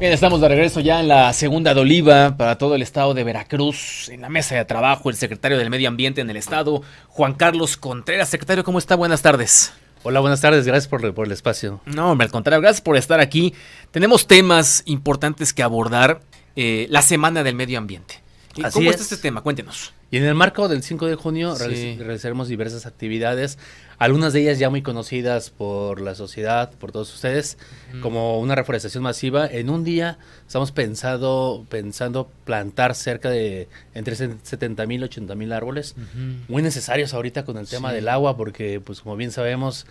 Bien, estamos de regreso ya en la segunda de Oliva para todo el estado de Veracruz. En la mesa de trabajo, el secretario del Medio Ambiente en el estado, Juan Carlos Contreras. Secretario, ¿cómo está? Buenas tardes. Hola, buenas tardes. Gracias por, el espacio. No, hombre, al contrario, gracias por estar aquí. Tenemos temas importantes que abordar. Eh, la Semana del Medio Ambiente. ¿Cómo está este tema? Cuéntenos. Y en el marco del 5 de junio realizaremos diversas actividades, algunas de ellas ya muy conocidas por la sociedad, por todos ustedes, como una reforestación masiva. En un día estamos pensado, pensando plantar cerca de entre 70 mil y 80 mil árboles, muy necesarios ahorita con el tema del agua, porque pues como bien sabemos,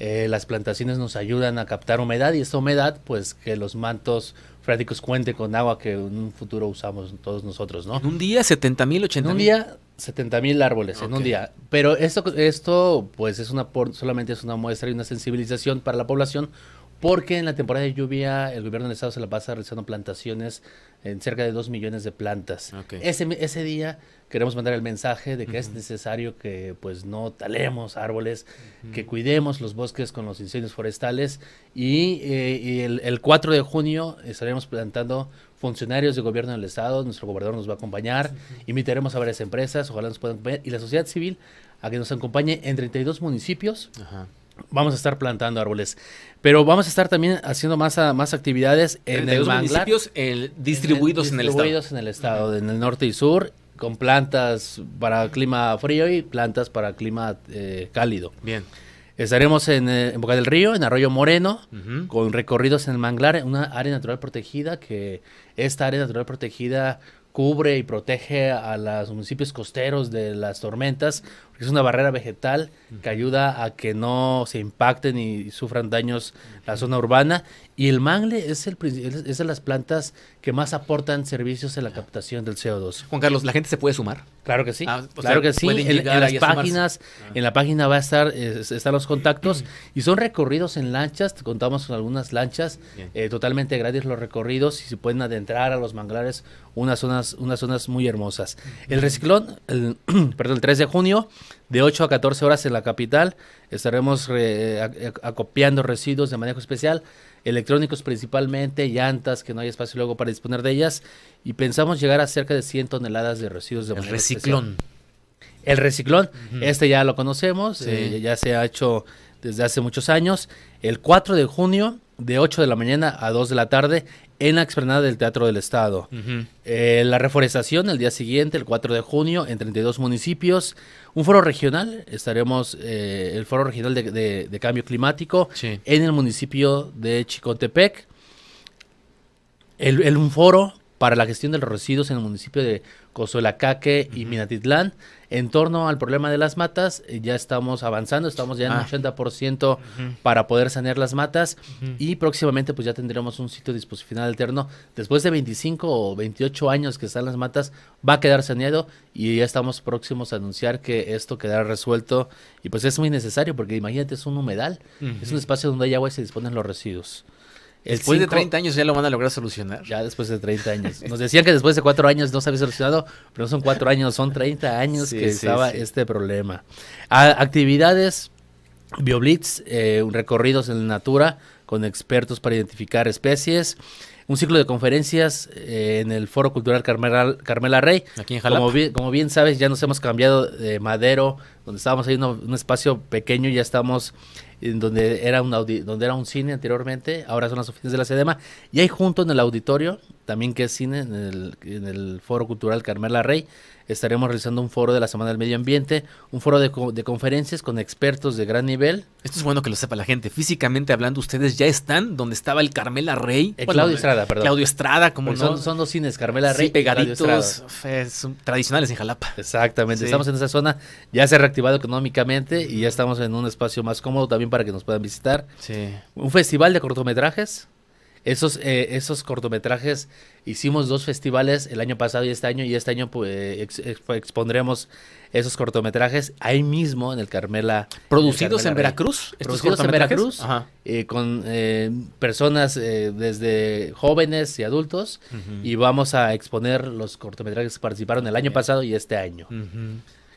eh, las plantaciones nos ayudan a captar humedad y esa humedad pues que los mantos Prácticos cuente con agua que en un futuro usamos todos nosotros, ¿no? En un día 70 mil, 80 En un día 70 mil árboles, en un día. Pero esto, esto pues es una, solamente es una muestra y una sensibilización para la población porque en la temporada de lluvia el gobierno del estado se la pasa realizando plantaciones en cerca de 2 millones de plantas. Ese, día queremos mandar el mensaje de que es necesario que pues no talemos árboles, que cuidemos los bosques con los incendios forestales y, eh, el, 4 de junio estaremos plantando funcionarios de gobierno del estado, nuestro gobernador nos va a acompañar, invitaremos a varias empresas, ojalá nos puedan acompañar y la sociedad civil a que nos acompañe en 32 municipios. Ajá Vamos a estar plantando árboles. Pero vamos a estar también haciendo más, más actividades en el manglar. distribuidos, en el, estado. en el estado, en el norte y sur, con plantas para clima frío y plantas para clima eh, cálido. Bien. Estaremos eh, en, Boca del Río, en Arroyo Moreno, con recorridos en el manglar, una área natural protegida, que esta área natural protegida cubre y protege a los municipios costeros de las tormentas, es una barrera vegetal que ayuda a que no se impacten y sufran daños la zona urbana. Y el mangle es, el, es de las plantas que más aportan servicios en la captación del CO2. Juan Carlos, ¿la gente se puede sumar? Claro que sí. Ah, claro que sí. En, las páginas, ah. en la página va a estar están los contactos y son recorridos en lanchas. contamos con algunas lanchas eh, totalmente gratis los recorridos y se pueden adentrar a los manglares, una zona unas, zonas muy hermosas. El reciclón, perdón, el 3 de junio, de 8 a 14 horas en la capital, estaremos acopiando residuos de manejo especial, electrónicos principalmente, llantas, que no hay espacio luego para disponer de ellas, y pensamos llegar a cerca de 100 toneladas de residuos de el reciclón. El reciclón. este ya lo conocemos, eh, ya se ha hecho desde hace muchos años. El 4 de junio de 8 de la mañana a 2 de la tarde en la explanada del Teatro del Estado. Eh, la reforestación el día siguiente, el 4 de junio, en 32 municipios. Un foro regional, estaremos eh, el foro regional de, cambio climático en el municipio de Chicotepec. el, un foro para la gestión de los residuos en el municipio de Cozolacaque y Minatitlán. En torno al problema de las matas, eh, ya estamos avanzando, estamos ya en 80% ah. para poder sanear las matas y próximamente pues ya tendremos un sitio final alterno. Después de 25 o 28 años que están las matas, va a quedar saneado y ya estamos próximos a anunciar que esto quedará resuelto y pues es muy necesario porque imagínate es un humedal, es un espacio donde hay agua y se disponen los residuos. Después de 30 años ya lo van a lograr solucionar. Ya después de 30 años. Nos decían que después de 4 años no se había solucionado, pero no son 4 años, son 30 años que estaba este problema. actividades, BioBlitz, eh, recorridos en la natura con expertos para identificar especies. Un ciclo de conferencias eh, en el Foro Cultural Carmela, Carmela Rey. Aquí en Jalapa. Como, bien, sabes, ya nos hemos cambiado de Madero, donde estábamos ahí en un, un espacio pequeño, ya estamos donde era un donde era un cine anteriormente, ahora son las oficinas de la Sedema, y ahí junto en el auditorio, también que es cine, en el, en el Foro Cultural Carmela Rey, estaremos realizando un foro de la Semana del Medio Ambiente, un foro de, de, conferencias con expertos de gran nivel. Esto es bueno que lo sepa la gente. Físicamente hablando, ustedes ya están donde estaba el Carmela Rey. Eh, Claudio Estrada, perdón. Claudio Estrada, como no. Son, son, dos cines, Carmela Rey. Sí, pegaditos, eh, son tradicionales en Jalapa. Exactamente, estamos en esa zona, ya se ha reactivado económicamente y ya estamos en un espacio más cómodo también para que nos puedan visitar. Sí. Un festival de cortometrajes. Esos, eh, esos cortometrajes hicimos dos festivales el año pasado y este año, y este año pues, expondremos esos cortometrajes ahí mismo en el Carmela. ¿Producidos en, Veracruz? Producidos en Veracruz, eh, con eh, personas desde jóvenes y adultos, y vamos a exponer los cortometrajes que participaron el año pasado y este año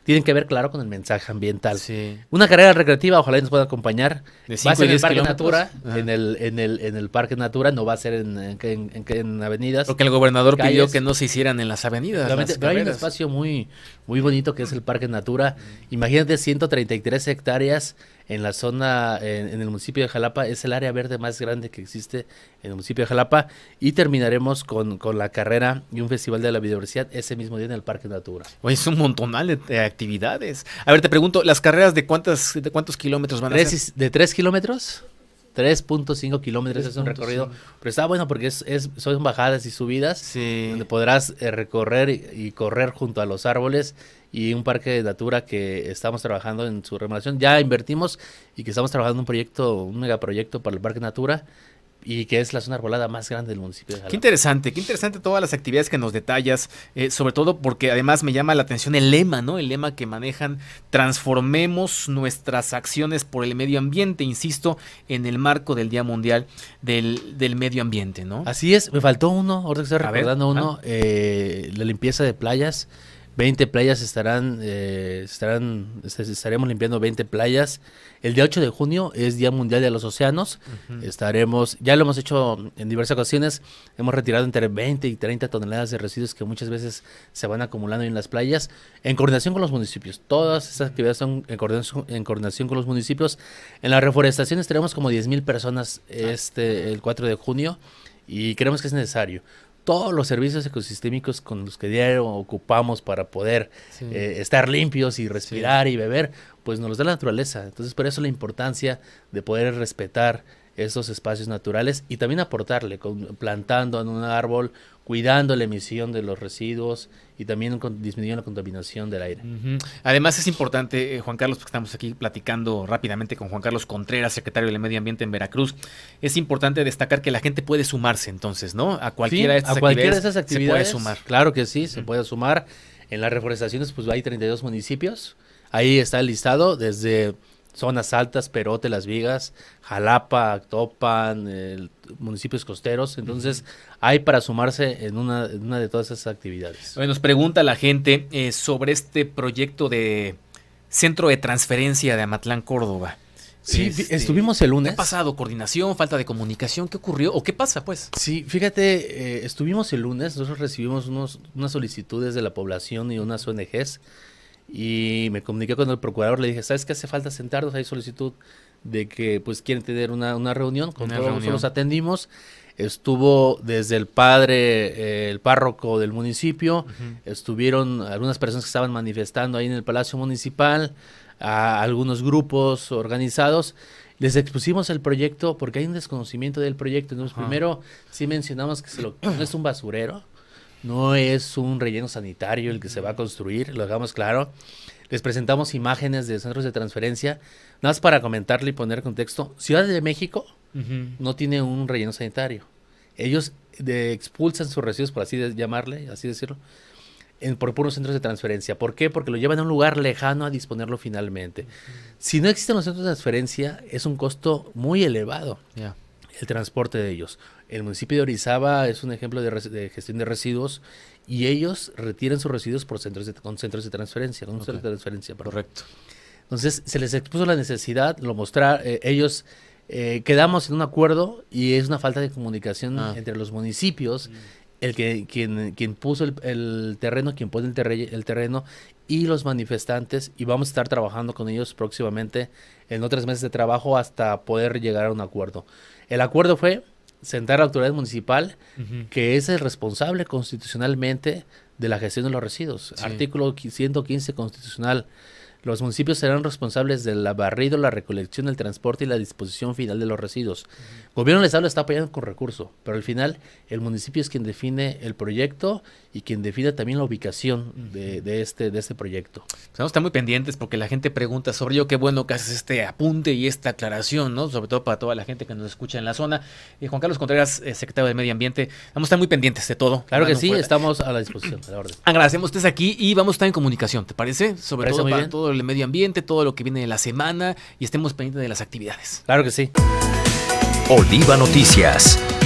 tienen que ver, claro, con el mensaje ambiental. Sí. Una carrera recreativa, ojalá nos pueda acompañar. De va a ser en el Parque Natura, en el, en, el, en el Parque Natura, no va a ser en, en, en, avenidas. Porque el gobernador pidió que no se hicieran en las avenidas. hay un espacio muy, muy bonito que es el Parque Natura. Imagínate 133 hectáreas en la zona, en, el municipio de Jalapa, es el área verde más grande que existe en el municipio de Jalapa. Y terminaremos con, con la carrera y un festival de la biodiversidad ese mismo día en el Parque Natura. Oye, es un montón de, actividades. A ver, te pregunto, ¿las carreras de cuántas de cuántos kilómetros van a ser? ¿De tres kilómetros? 3.5 kilómetros es un recorrido. Pero está bueno porque es, son bajadas y subidas. Sí. Donde podrás eh, recorrer y, correr junto a los árboles y un parque de natura que estamos trabajando en su remodelación. Ya invertimos y que estamos trabajando en un proyecto, un megaproyecto para el parque natura y que es la zona arbolada más grande del municipio. De Qué interesante, qué interesante todas las actividades que nos detallas, eh, sobre todo porque además me llama la atención el lema, ¿no? El lema que manejan, transformemos nuestras acciones por el medio ambiente, insisto, en el marco del Día Mundial del, Medio Ambiente, ¿no? Así es, me faltó uno, ahora que estoy recordando uno, ah. eh, la limpieza de playas 20 playas estarán, eh, estarán, este, estaremos limpiando 20 playas. El día 8 de junio es Día Mundial de los Océanos. Estaremos, ya lo hemos hecho en diversas ocasiones, hemos retirado entre 20 y 30 toneladas de residuos que muchas veces se van acumulando en las playas, en coordinación con los municipios. Todas estas actividades son en coordinación, con los municipios. En la reforestación estaremos como 10.000 personas este, el 4 de junio y creemos que es necesario todos los servicios ecosistémicos con los que diario ocupamos para poder eh, estar limpios y respirar y beber, pues nos los da la naturaleza. Entonces, por eso la importancia de poder respetar esos espacios naturales y también aportarle, plantando en un árbol, cuidando la emisión de los residuos y también disminuyendo la contaminación del aire. Además es importante, eh, Juan Carlos, porque estamos aquí platicando rápidamente con Juan Carlos Contreras, secretario del Medio Ambiente en Veracruz, es importante destacar que la gente puede sumarse entonces, ¿no? A cualquiera, de, estas a cualquiera de, esas actividades. Se puede sumar. Claro que sí, se puede sumar. En las reforestaciones pues hay 32 municipios, ahí está el listado desde zonas altas, Perote, Las Vigas, Jalapa, Topan, municipios costeros. Entonces, hay para sumarse en una, de todas esas actividades. Bueno, nos pregunta la gente eh, sobre este proyecto de centro de transferencia de Amatlán, Córdoba. Sí, este, estuvimos el lunes. ¿Qué ha pasado? ¿Coordinación? ¿Falta de comunicación? ¿Qué ocurrió? ¿O qué pasa, pues? Sí, fíjate, eh, estuvimos el lunes, nosotros recibimos unos, unas solicitudes de la población y unas ONGs y me comuniqué con el procurador, le dije, ¿sabes qué hace falta sentarnos? Hay solicitud de que pues quieren tener una, reunión, con todos atendimos. Estuvo desde el padre, eh, el párroco del municipio, estuvieron algunas personas que estaban manifestando ahí en el Palacio Municipal, a algunos grupos organizados. Les expusimos el proyecto porque hay un desconocimiento del proyecto. Entonces, primero sí mencionamos que lo, es un basurero, no es un relleno sanitario el que se va a construir, lo dejamos claro. Les presentamos imágenes de centros de transferencia, nada más para comentarle y poner contexto. Ciudad de México no tiene un relleno sanitario. Ellos expulsan sus residuos, por así llamarle, así decirlo, por puros centros de transferencia. ¿Por qué? Porque lo llevan a un lugar lejano a disponerlo finalmente. Si no existen los centros de transferencia, es un costo muy elevado el transporte de ellos. El municipio de Orizaba es un ejemplo de, gestión de residuos y ellos retiran sus residuos por centros de, con centros de transferencia, de transferencia. Correcto. Entonces se les expuso la necesidad, lo mostrar, eh, ellos eh, quedamos en un acuerdo y es una falta de comunicación ah. entre los municipios. Mm. El que quien, quien puso el, terreno, quien pone el terreno y los manifestantes y vamos a estar trabajando con ellos próximamente en otros meses de trabajo hasta poder llegar a un acuerdo. El acuerdo fue sentar a la autoridad municipal, que es el responsable constitucionalmente de la gestión de los residuos. Artículo 115 constitucional los municipios serán responsables del barrido, la recolección, el transporte y la disposición final de los residuos. El gobierno del Estado está apoyando con recurso, pero al final el municipio es quien define el proyecto y quien define también la ubicación de, este, de este proyecto. Estamos pues vamos a estar muy pendientes porque la gente pregunta sobre yo Qué bueno que haces este apunte y esta aclaración, ¿no? Sobre todo para toda la gente que nos escucha en la zona. Y eh, Juan Carlos Contreras, eh, secretario de Medio Ambiente, vamos a estar muy pendientes de todo. Claro que sí, estamos a la disposición. Agradecemos que estés aquí y vamos a estar en comunicación, ¿te parece? Sobre todo para el medio ambiente, todo lo que viene de la semana y estemos pendientes de las actividades. Claro que sí. Oliva Noticias.